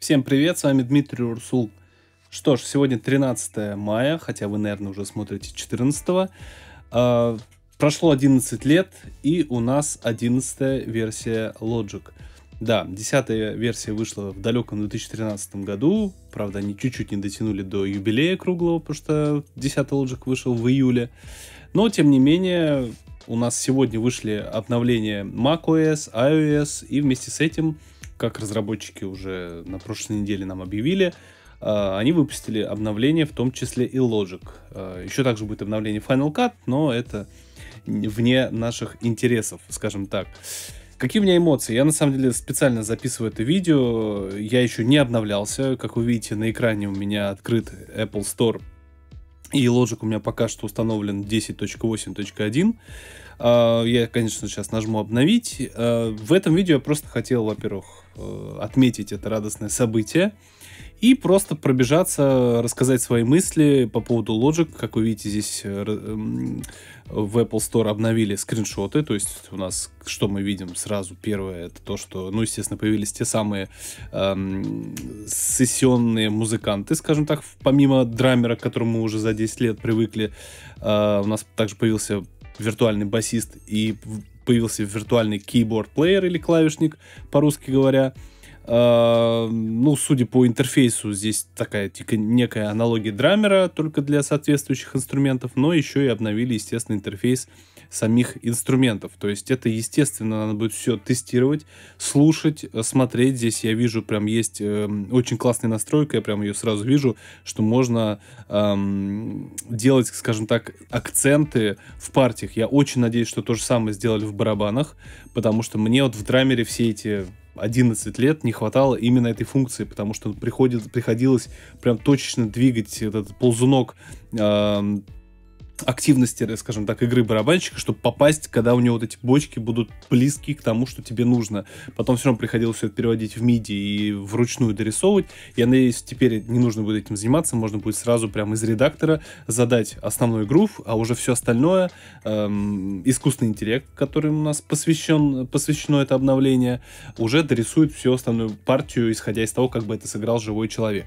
Всем привет, с вами Дмитрий Урсул. Что ж, сегодня 13 мая, хотя вы, наверное, уже смотрите 14. Э, а, прошло 11 лет, и у нас 11 версия Logic. Да, 10 версия вышла в далеком 2013 году. Правда, они чуть-чуть не дотянули до юбилея круглого, потому что 10 Logic вышел в июле. Но, тем не менее, у нас сегодня вышли обновления macOS, iOS, и вместе с этим как разработчики уже на прошлой неделе нам объявили, а, они выпустили обновление, в том числе и Logic. А, еще также будет обновление Final Cut, но это вне наших интересов, скажем так. Какие у меня эмоции? Я на самом деле специально записываю это видео. Я еще не обновлялся. Как вы видите, на экране у меня открыт Apple Store. И Logic у меня пока что установлен 10.8.1. А, я, конечно, сейчас нажму обновить. В этом видео я просто хотел, во-первых, Э, отметить это радостное событие и просто пробежаться, рассказать свои мысли по поводу Logic. Как вы видите, здесь э, эм, в Apple Store обновили скриншоты, то есть у нас, что мы видим сразу, первое, это то, что, ну, естественно, появились те самые эм, сессионные музыканты, скажем так, помимо драмера, к которому мы уже за 10 лет привыкли, э, у нас также появился виртуальный басист и появился виртуальный keyboard-плеер или клавишник, по-русски говоря. А, ну, судя по интерфейсу, здесь такая некая аналогия драмера, только для соответствующих инструментов, но еще и обновили, естественно, интерфейс самих инструментов. То есть это, естественно, надо будет все тестировать, слушать, э, смотреть. Здесь я вижу, прям есть э, очень классная настройка, я прям ее сразу вижу, что можно эм, делать, скажем так, акценты в партиях. Я очень надеюсь, что то же самое сделали в барабанах, потому что мне вот в драмере все эти 11 лет не хватало именно этой функции, потому что приходит, приходилось прям точечно двигать этот ползунок э, активности, э, скажем так, игры барабанщика, чтобы попасть, когда у него вот эти бочки будут близки к тому, что тебе нужно. Потом все равно приходилось все это переводить в MIDI и вручную дорисовывать. Я надеюсь, теперь не нужно будет этим заниматься, можно будет сразу прямо из редактора задать основной грув, а уже все остальное, эм, искусственный интеллект, который у нас посвящен, посвящено это обновление, уже дорисует всю остальную партию, исходя из того, как бы это сыграл живой человек.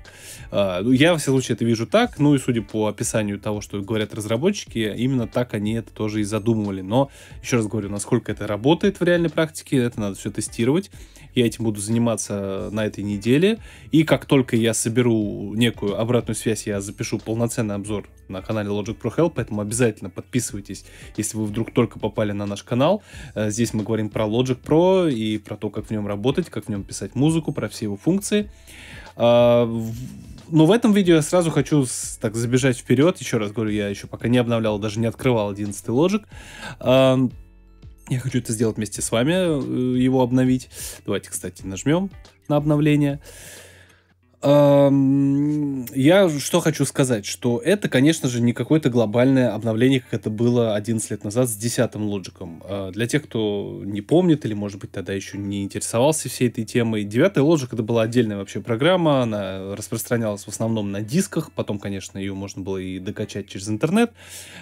Э, я, во всяком случае, это вижу так, ну и судя по описанию того, что говорят разработчики, разработчики именно так они это тоже и задумывали. Но, еще раз говорю, насколько это работает в реальной практике, это надо все тестировать. Я этим буду заниматься на этой неделе. И как только я соберу некую обратную связь, я запишу полноценный обзор на канале Logic Pro Help, поэтому обязательно подписывайтесь, если вы вдруг только попали на наш канал. Э, здесь мы говорим про Logic Pro и про то, как в нем работать, как в нем писать музыку, про все его функции. А, но в этом видео я сразу хочу так забежать вперед. Еще раз говорю, я еще пока не обновлял, даже не открывал 11 ложек. Я хочу это сделать вместе с вами, э, его обновить. Давайте, кстати, нажмем на обновление. Я что хочу сказать, что это, конечно же, не какое-то глобальное обновление, как это было 11 лет назад с 10-м лоджиком. А, для тех, кто не помнит или, может быть, тогда еще не интересовался всей этой темой, 9 лоджик это была отдельная вообще программа, она распространялась в основном на дисках, потом, конечно, ее можно было и докачать через интернет.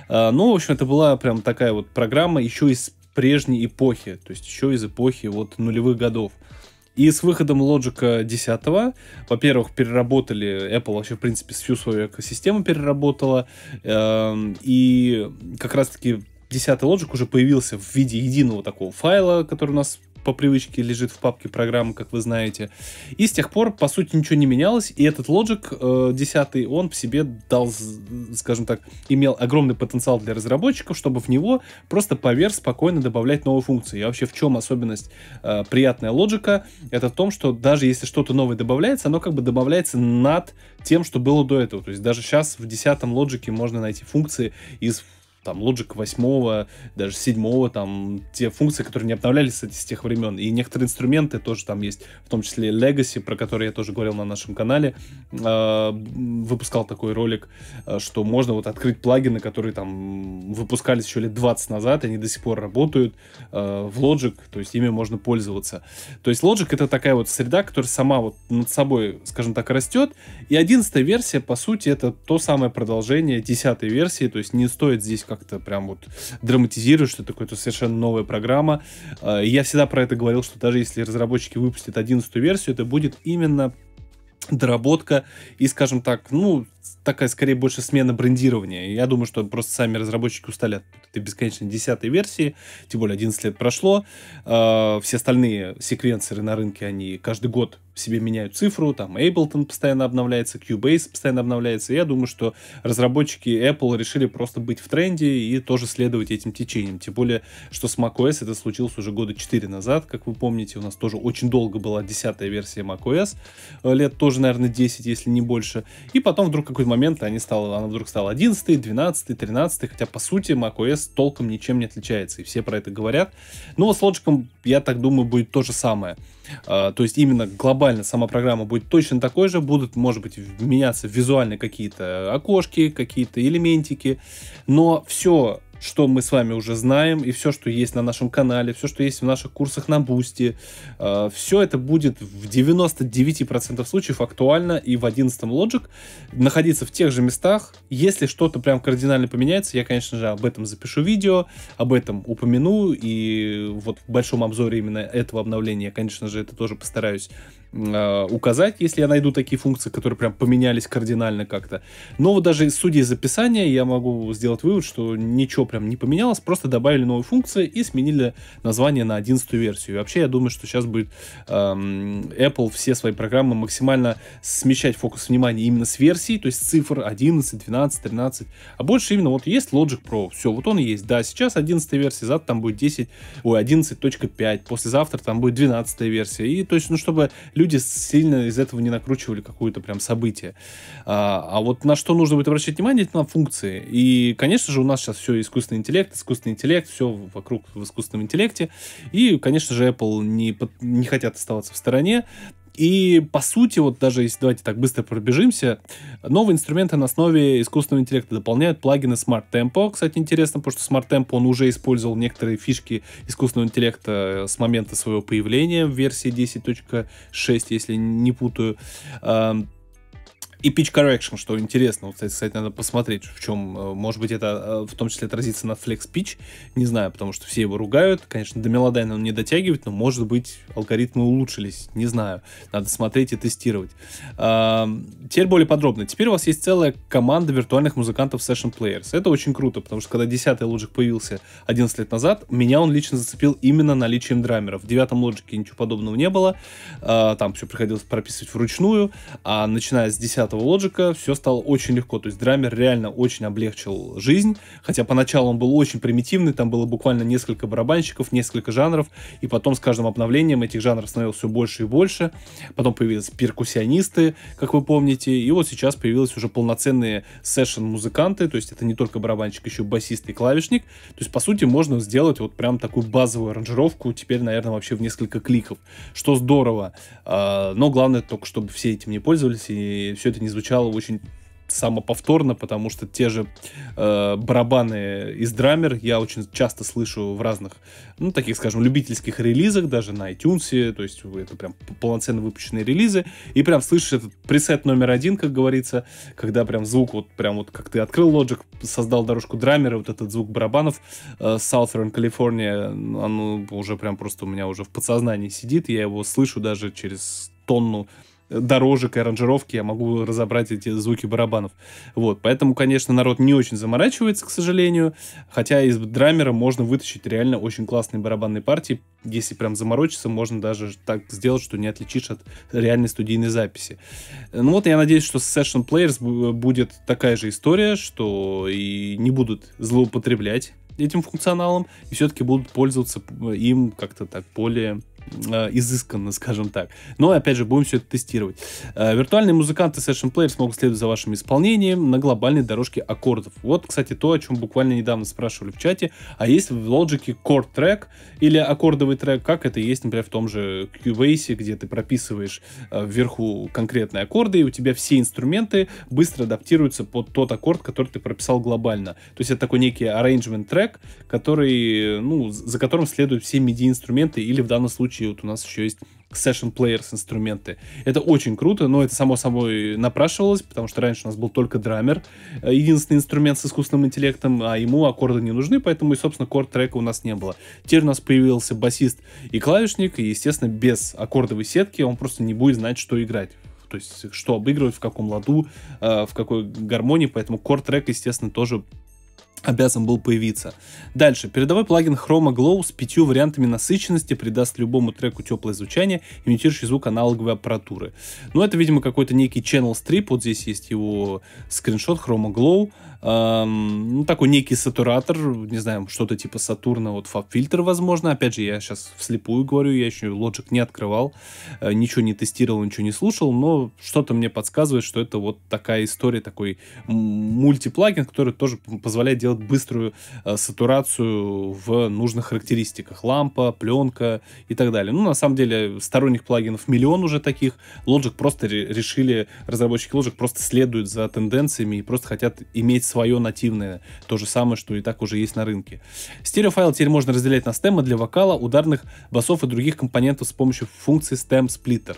А, Но, ну, в общем, это была прям такая вот программа еще из прежней эпохи, то есть еще из эпохи вот нулевых годов. И с выходом Logic 10, во-первых, переработали, Apple вообще, в принципе, всю свою экосистему переработала, эм, и как раз-таки 10 Logic уже появился в виде единого такого файла, который у нас по привычке лежит в папке программы, как вы знаете. И с тех пор, по сути, ничего не менялось, и этот Logic э, 10, он в себе дал, скажем так, имел огромный потенциал для разработчиков, чтобы в него просто поверх спокойно добавлять новые функции. И вообще, в чем особенность э, приятная лоджика? Это в том, что даже если что-то новое добавляется, оно как бы добавляется над тем, что было до этого. То есть даже сейчас в 10 лоджике можно найти функции из там Logic 8, даже 7, там те функции, которые не обновлялись, кстати, с тех времен. И некоторые инструменты тоже там есть, в том числе Legacy, про который я тоже говорил на нашем канале, э, выпускал такой ролик, э, что можно вот открыть плагины, которые там выпускались еще лет 20 назад, они до сих пор работают э, в Logic, то есть ими можно пользоваться. То есть Logic это такая вот среда, которая сама вот над собой, скажем так, растет, и 11 версия, по сути, это то самое продолжение 10 версии, то есть не стоит здесь как-то прям вот драматизируют, что это какая то совершенно новая программа. А, я всегда про это говорил, что даже если разработчики выпустят одиннадцатую версию, это будет именно доработка и, скажем так, ну, такая скорее больше смена брендирования. Я думаю, что просто сами разработчики устали от этой бесконечной десятой версии, тем более 11 лет прошло. А, все остальные секвенсоры на рынке, они каждый год себе меняют цифру, там Ableton постоянно обновляется, Cubase постоянно обновляется. Я думаю, что разработчики Apple решили просто быть в тренде и тоже следовать этим течениям. Тем более, что с macOS это случилось уже года 4 назад, как вы помните, у нас тоже очень долго была 10 версия macOS, э, лет тоже, наверное, 10, если не больше. И потом вдруг какой-то момент они стала, она вдруг стала 11, 12, 13, хотя по сути macOS толком ничем не отличается, и все про это говорят. Ну вот с Logic, я так думаю, будет то же самое. Э, то есть именно глобально визуально сама программа будет точно такой же, будут, может быть, меняться визуально какие-то окошки, какие-то элементики, но все что мы с вами уже знаем, и все, что есть на нашем канале, все, что есть в наших курсах на Бусти, э, все это будет в 99% случаев актуально и в 11 Logic находиться в тех же местах. Если что-то прям кардинально поменяется, я, конечно же, об этом запишу видео, об этом упомяну, и вот в большом обзоре именно этого обновления я, конечно же, это тоже постараюсь Э, указать, если я найду такие функции, которые прям поменялись кардинально как-то. Но вот даже судя из описания я могу сделать вывод, что ничего прям не поменялось, просто добавили новые функции и сменили название на 11 версию. И вообще я думаю, что сейчас будет э, Apple все свои программы максимально смещать фокус внимания именно с версий, то есть цифр 11, 12, 13, а больше именно вот есть Logic Pro, все, вот он и есть. Да, сейчас 11 версия, завтра там будет 10, ой, 11.5, послезавтра там будет 12 версия. И то есть, ну, чтобы люди сильно из этого не накручивали какое-то прям событие. А, а вот на что нужно будет обращать внимание, это на функции. И, конечно же, у нас сейчас все искусственный интеллект, искусственный интеллект, все вокруг в искусственном интеллекте. И, конечно же, Apple не, не хотят оставаться в стороне. И, по сути, вот даже если давайте так быстро пробежимся, новые инструменты на основе искусственного интеллекта дополняют плагины Smart Tempo. Кстати, интересно, потому что Smart Tempo, он уже использовал некоторые фишки искусственного интеллекта э, с момента своего появления в версии 10.6, если не путаю. Эм, и pitch correction, что интересно, вот, кстати, надо посмотреть, в чем, э, может быть, это э, в том числе отразится на flex pitch, не знаю, потому что все его ругают, конечно, до мелодайна он не дотягивает, но, может быть, алгоритмы улучшились, не знаю, надо смотреть и тестировать. теперь более подробно. Теперь у вас есть целая команда виртуальных музыкантов Session Players. Это очень круто, потому что когда 10-й лоджик появился 11 лет назад, меня он лично зацепил именно наличием драмеров. В девятом лоджике ничего подобного не было, а, там все приходилось прописывать вручную, а начиная с 10 20-го лоджика все стало очень легко. То есть драмер реально очень облегчил жизнь, хотя поначалу он был очень примитивный, там было буквально несколько барабанщиков, несколько жанров, и потом с каждым обновлением этих жанров становилось все больше и больше. Потом появились перкуссионисты, как вы помните, и вот сейчас появились уже полноценные сессион-музыканты, то есть это не только барабанщик, еще басист и клавишник. То есть, по сути, можно сделать вот прям такую базовую аранжировку, теперь, наверное, вообще в несколько кликов, что здорово. А, но главное только, чтобы все этим не пользовались и все это это не звучало очень самоповторно, потому что те же э, барабаны из драмер я очень часто слышу в разных, ну, таких, скажем, любительских релизах, даже на iTunes, то есть это прям полноценно выпущенные релизы, и прям слышишь этот пресет номер один, как говорится, когда прям звук, вот прям вот как ты открыл Logic, создал дорожку драмера, вот этот звук барабанов э, Southern California, оно уже прям просто у меня уже в подсознании сидит, я его слышу даже через тонну дорожек и аранжировки я могу разобрать эти звуки барабанов. Вот, поэтому, конечно, народ не очень заморачивается, к сожалению, хотя из драмера можно вытащить реально очень классные барабанные партии, если прям заморочиться, можно даже так сделать, что не отличишь от реальной студийной записи. Ну вот, я надеюсь, что с Session Players будет такая же история, что и не будут злоупотреблять этим функционалом и все-таки будут пользоваться им как-то так более Э, изысканно, скажем так. Но, опять же, будем все это тестировать. Э, виртуальные музыканты Session Player смогут следовать за вашим исполнением на глобальной дорожке аккордов. Вот, кстати, то, о чем буквально недавно спрашивали в чате. А есть в Logic Core трек или аккордовый трек, как это есть, например, в том же Cubase, где ты прописываешь э, вверху конкретные аккорды, и у тебя все инструменты быстро адаптируются под тот аккорд, который ты прописал глобально. То есть это такой некий arrangement трек, который, ну, за которым следуют все MIDI-инструменты или в данном случае случае вот у нас еще есть Session Players инструменты. Это очень круто, но это само собой напрашивалось, потому что раньше у нас был только драмер, э, единственный инструмент с искусственным интеллектом, а ему аккорды не нужны, поэтому и, собственно, корд-трека у нас не было. Теперь у нас появился басист и клавишник, и, естественно, без аккордовой сетки он просто не будет знать, что играть то есть что обыгрывать, в каком ладу, э, в какой гармонии, поэтому кор-трек, естественно, тоже обязан был появиться. Дальше. Передовой плагин Chroma Glow с пятью вариантами насыщенности придаст любому треку теплое звучание, имитирующий звук аналоговой аппаратуры. Ну, это, видимо, какой-то некий channel strip. Вот здесь есть его скриншот Chroma Glow эм, ну, такой некий сатуратор, не знаю, что-то типа Сатурна, вот фаб-фильтр, возможно. Опять же, я сейчас вслепую говорю, я еще лоджик не открывал, э, ничего не тестировал, ничего не слушал, но что-то мне подсказывает, что это вот такая история, такой мультиплагин, который тоже позволяет делать быструю э, сатурацию в нужных характеристиках. Лампа, пленка и так далее. Ну, на самом деле, сторонних плагинов миллион уже таких. лоджик просто решили, разработчики лоджик просто следуют за тенденциями и просто хотят иметь свое нативное, то же самое, что и так уже есть на рынке. Стереофайл теперь можно разделять на стемы для вокала, ударных басов и других компонентов с помощью функции стем сплиттер.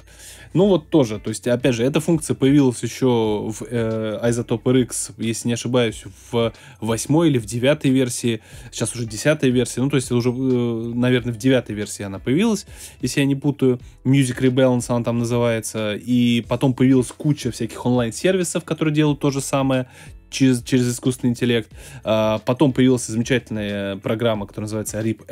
Ну вот тоже, то есть опять же, эта функция появилась еще в э, Isotope RX, если не ошибаюсь, в 8 или в 9 версии, сейчас уже 10 версия, ну то есть уже, э, наверное, в 9 версии она появилась, если я не путаю, Music Rebalance она там называется, и потом появилась куча всяких онлайн-сервисов, которые делают то же самое, через, через искусственный интеллект. А, потом появилась замечательная программа, которая называется rip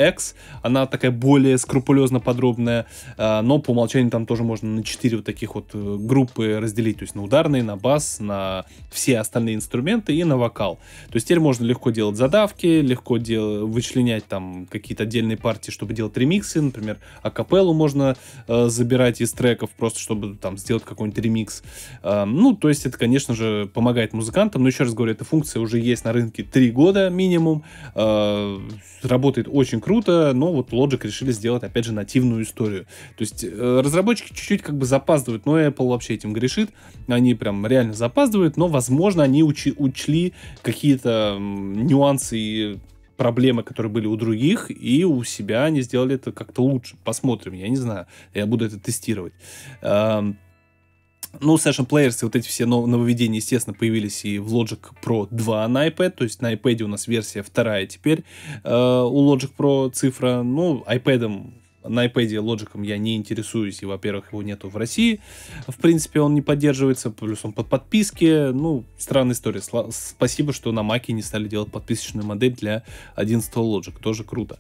Она такая более скрупулезно подробная, а, но по умолчанию там тоже можно на 4 вот таких вот э, группы разделить, то есть на ударные, на бас, на все остальные инструменты и на вокал. То есть теперь можно легко делать задавки, легко дел... вычленять там какие-то отдельные партии, чтобы делать ремиксы, например, акапеллу можно э, забирать из треков, просто чтобы там сделать какой-нибудь ремикс. Э, ну, то есть это, конечно же, помогает музыкантам, но еще раз раз говорю, эта функция уже есть на рынке 3 года минимум, а, работает очень круто, но вот Logic решили сделать, опять же, нативную историю. То есть э, разработчики чуть-чуть как бы запаздывают, но Apple вообще этим грешит, они прям реально запаздывают, но, возможно, они учи учли какие-то нюансы и проблемы, которые были у других, и у себя они сделали это как-то лучше. Посмотрим, я не знаю, я буду это тестировать. Ну, Session Players и вот эти все нововведения, естественно, появились и в Logic Pro 2 на iPad, то есть на iPad у нас версия вторая теперь э, у Logic Pro цифра, ну, iPad на iPad Logic я не интересуюсь, и, во-первых, его нету в России. В принципе, он не поддерживается, плюс он под подписки. Ну, странная история. Спасибо, что на Маке не стали делать подписочную модель для 11 Logic. Тоже круто.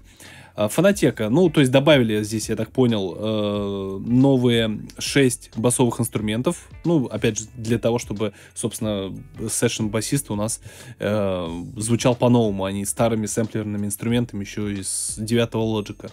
А, Фонотека, ну, то есть добавили здесь, я так понял, э, новые 6 басовых инструментов. Ну, опять же, для того, чтобы, собственно, сессион басист у нас э, звучал по-новому, а не старыми сэмплерными инструментами еще из 9 лоджика.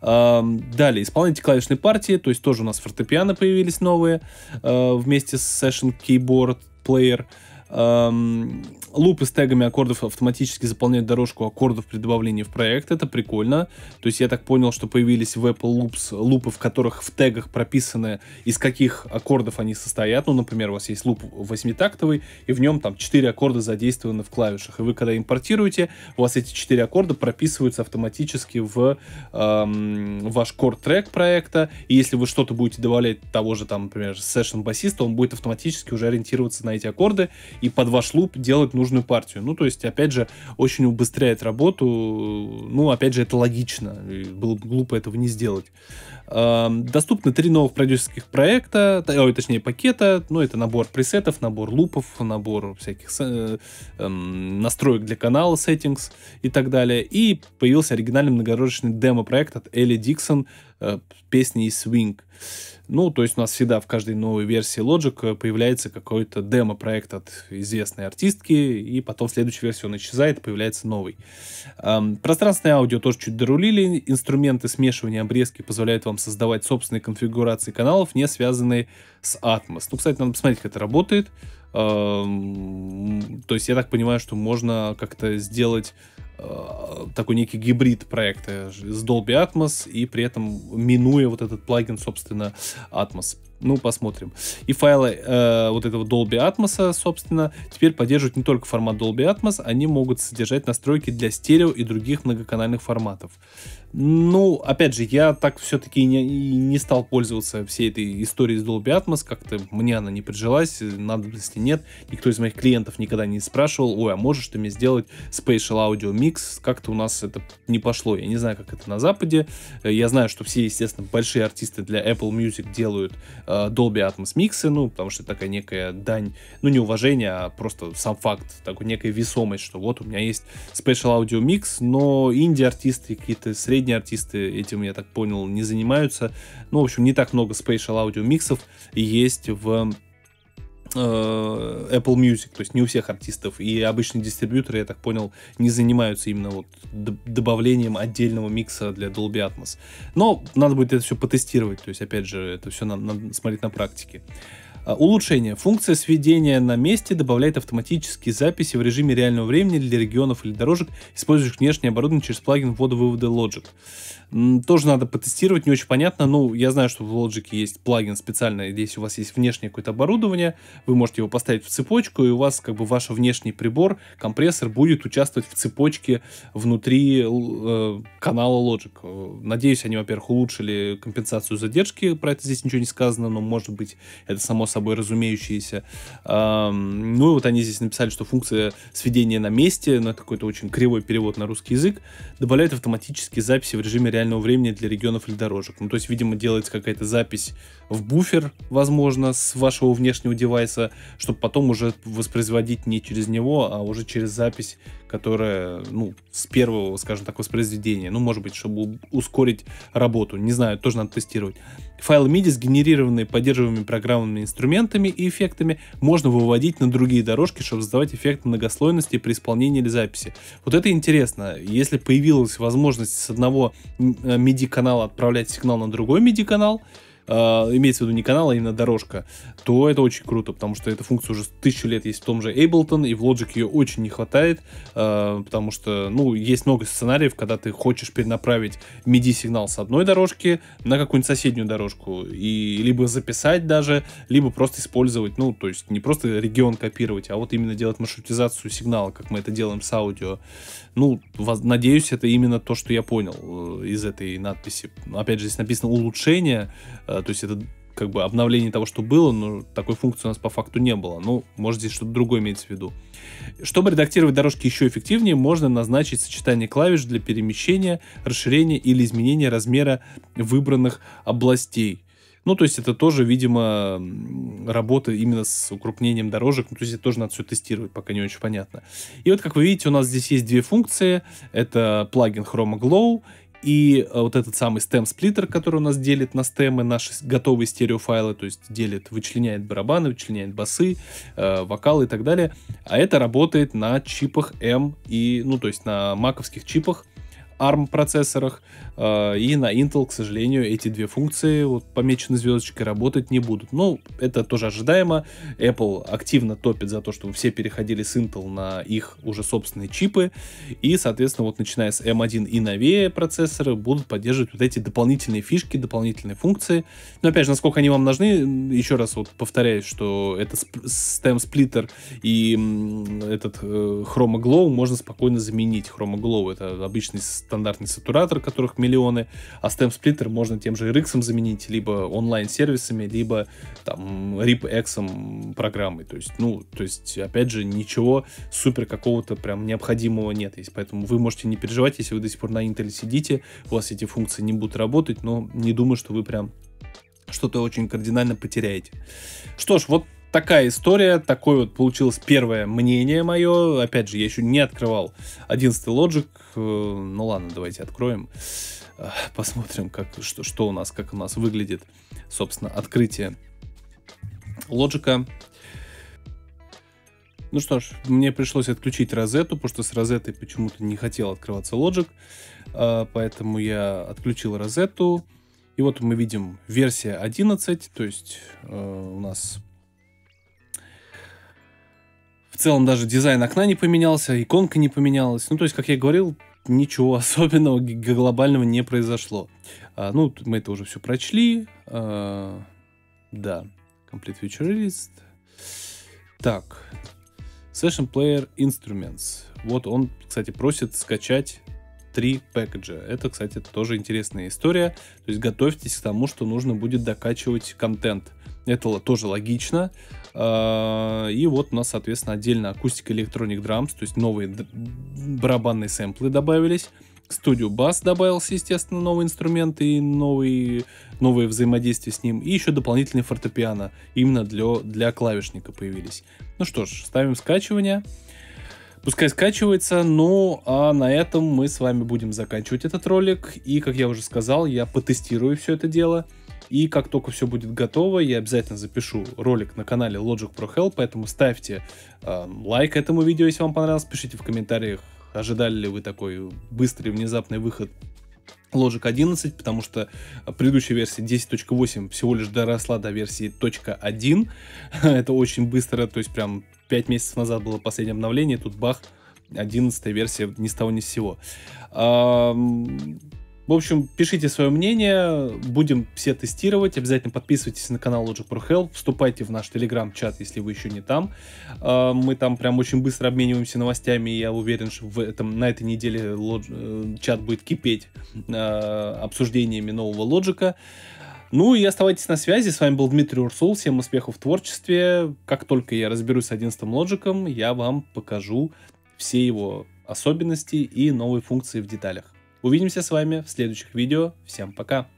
А, далее, исполнитель клавишной партии, то есть тоже у нас фортепиано появились новые э, вместе с Session Keyboard Player. Эм, лупы с тегами аккордов автоматически заполняют дорожку аккордов при добавлении в проект. Это прикольно. То есть я так понял, что появились в Apple Loops лупы, в которых в тегах прописаны, из каких аккордов они состоят. Ну, например, у вас есть луп восьмитактовый, и в нем там 4 аккорда задействованы в клавишах. И вы, когда импортируете, у вас эти 4 аккорда прописываются автоматически в эм, ваш core-трек проекта. И если вы что-то будете добавлять того же, там, например, session басиста, он будет автоматически уже ориентироваться на эти аккорды и под ваш луп делать нужную партию. Ну, то есть, опять же, очень убыстряет работу. Ну, опять же, это логично. Было бы глупо этого не сделать. Эм, доступны три новых продюсерских проекта, ой, точнее пакета, ну это набор пресетов, набор лупов, набор всяких э, эм, настроек для канала, settings и так далее. И появился оригинальный многорожечный демо-проект от Элли Диксон, Э, песни из свинг. Ну, то есть у нас всегда в каждой новой версии Logic э, появляется какой-то демо-проект от известной артистки, и потом в следующей версии он исчезает, появляется новый. Эм, пространственное аудио тоже чуть дорулили, инструменты смешивания обрезки позволяют вам создавать собственные конфигурации каналов, не связанные с Atmos. Ну, кстати, надо посмотреть, как это работает. Эм, то есть я так понимаю, что можно как-то сделать Э, такой некий гибрид проекта с Dolby Atmos и при этом минуя вот этот плагин, собственно, Atmos. Ну, посмотрим. И файлы э, вот этого Dolby Atmos, собственно, теперь поддерживают не только формат Dolby Atmos, они могут содержать настройки для стерео и других многоканальных форматов. Ну, опять же, я так все-таки не, не стал пользоваться всей этой историей с Dolby Atmos, как-то мне она не прижилась, э, надобности нет, никто из моих клиентов никогда не спрашивал, ой, а можешь ты мне сделать Spatial Audio Mix, как-то у нас это не пошло, я не знаю, как это на Западе, э, я знаю, что все, естественно, большие артисты для Apple Music делают э, Dolby Atmos миксы, ну, потому что это такая некая дань, ну, не уважение, а просто сам факт, такой некая весомость, что вот у меня есть Spatial Audio Mix, но инди-артисты какие-то средние средние артисты этим, я так понял, не занимаются. Ну, в общем, не так много spatial audio миксов есть в э, Apple Music, то есть не у всех артистов, и обычные дистрибьюторы, я так понял, не занимаются именно вот добавлением отдельного микса для Dolby Atmos. Но надо будет это все потестировать, то есть, опять же, это все надо, надо смотреть на практике. А, улучшение. Функция сведения на месте добавляет автоматические записи в режиме реального времени для регионов или дорожек, использующих внешнее оборудование через плагин ввода-вывода Logic. Тоже надо потестировать, не очень понятно. Ну, я знаю, что в Logic есть плагин специально, если у вас есть внешнее какое-то оборудование, вы можете его поставить в цепочку, и у вас как бы ваш внешний прибор, компрессор будет участвовать в цепочке внутри э, канала Logic. Э, надеюсь, они, во-первых, улучшили компенсацию задержки, про это здесь ничего не сказано, но, может быть, это само собой разумеющиеся. Ну и вот они здесь написали, что функция сведения на месте, на какой-то очень кривой перевод на русский язык, добавляет автоматические записи в режиме реального времени для регионов или дорожек. Ну то есть, видимо, делается какая-то запись в буфер, возможно, с вашего внешнего девайса, чтобы потом уже воспроизводить не через него, а уже через запись, которая, ну, с первого, скажем так, воспроизведения. Ну, может быть, чтобы ускорить работу. Не знаю, тоже надо тестировать. Файл MIDI, сгенерированные поддерживаемыми программными инструментами и эффектами, можно выводить на другие дорожки, чтобы создавать эффект многослойности при исполнении или записи. Вот это интересно. Если появилась возможность с одного э, MIDI-канала отправлять сигнал на другой MIDI-канал, э, имеется в виду не канал, а именно дорожка, то это очень круто, потому что эта функция уже тысячу лет есть в том же Ableton, и в Logic ее очень не хватает, э, потому что, ну, есть много сценариев, когда ты хочешь перенаправить MIDI-сигнал с одной дорожки на какую-нибудь соседнюю дорожку, и либо записать даже, либо просто использовать, ну, то есть не просто регион копировать, а вот именно делать маршрутизацию сигнала, как мы это делаем с аудио. Ну, надеюсь, это именно то, что я понял э, из этой надписи. Опять же, здесь написано улучшение, э, то есть это как бы обновление того, что было, но такой функции у нас по факту не было. Ну, может, здесь что-то другое имеется в виду. Чтобы редактировать дорожки еще эффективнее, можно назначить сочетание клавиш для перемещения, расширения или изменения размера выбранных областей. Ну, то есть это тоже, видимо, работа именно с укрупнением дорожек. Ну, то есть это тоже надо все тестировать, пока не очень понятно. И вот, как вы видите, у нас здесь есть две функции. Это плагин Chroma Glow и э, вот этот самый стем сплиттер, который у нас делит на стемы наши готовые стереофайлы, то есть делит, вычленяет барабаны, вычленяет басы, э, вокалы и так далее. А это работает на чипах M и, ну, то есть на маковских чипах ARM процессорах, а, и на Intel, к сожалению, эти две функции, вот помечены звездочкой, работать не будут. Но ну, это тоже ожидаемо. Apple активно топит за то, чтобы все переходили с Intel на их уже собственные чипы, и, соответственно, вот начиная с M1 эм и новее процессоры будут поддерживать вот эти дополнительные фишки, дополнительные функции. Но, опять же, насколько они вам нужны, еще раз вот повторяю, что это STEM Splitter и этот Chroma э, Glow можно спокойно заменить. Chroma Glow это обычный стандартный сатуратор, которых миллионы, а стем сплиттер можно тем же RX заменить, либо онлайн-сервисами, либо там RIP-X программой. То есть, ну, то есть, опять же, ничего супер какого-то прям необходимого нет. Есть, поэтому вы можете не переживать, если вы до сих пор на Intel сидите, у вас эти функции не будут работать, но не думаю, что вы прям что-то очень кардинально потеряете. Что ж, вот такая история, такое вот получилось первое мнение мое. Опять же, я еще не открывал 11 лоджик. Э, ну ладно, давайте откроем. Э, посмотрим, как, что, что у нас, как у нас выглядит, собственно, открытие лоджика. Ну что ж, мне пришлось отключить розету, потому что с розетой почему-то не хотел открываться лоджик, э, Поэтому я отключил розету. И вот мы видим версия 11, то есть э, у нас целом даже дизайн окна не поменялся, иконка не поменялась. Ну, то есть, как я говорил, ничего особенного глобального не произошло. А, ну, мы это уже все прочли. А, да. Complete Feature List. Так. Session Player Instruments. Вот он, кстати, просит скачать три пэкэджа. Это, кстати, тоже интересная история. То есть готовьтесь к тому, что нужно будет докачивать контент. Это тоже логично. Э, и вот у нас, соответственно, отдельно акустика электроник, драмс, то есть новые барабанные сэмплы добавились. Студию бас добавился, естественно, новый инструмент и новый, новые взаимодействия с ним. И еще дополнительные фортепиано именно для, для клавишника появились. Ну что ж, ставим скачивание. Пускай скачивается, ну а на этом мы с вами будем заканчивать этот ролик. И, как я уже сказал, я потестирую все это дело. И как только все будет готово, я обязательно запишу ролик на канале Logic Pro Hell, поэтому ставьте э, лайк этому видео, если вам понравилось, пишите в комментариях, ожидали ли вы такой быстрый внезапный выход Logic 11, потому что предыдущая версия 10.8 всего лишь доросла до версии .1. Это очень быстро, то есть прям 5 месяцев назад было последнее обновление, тут бах, 11 версия ни с того ни с сего. В общем, пишите свое мнение, будем все тестировать. Обязательно подписывайтесь на канал Logic Pro Help, вступайте в наш телеграм-чат, если вы еще не там. А, мы там прям очень быстро обмениваемся новостями, я уверен, что в этом, на этой неделе э, чат будет кипеть а, обсуждениями нового лоджика. Ну и оставайтесь на связи. С вами был Дмитрий Урсул. Всем успехов в творчестве. Как только я разберусь с 11 лоджиком, я вам покажу все его особенности и новые функции в деталях. Увидимся с вами в следующих видео. Всем пока!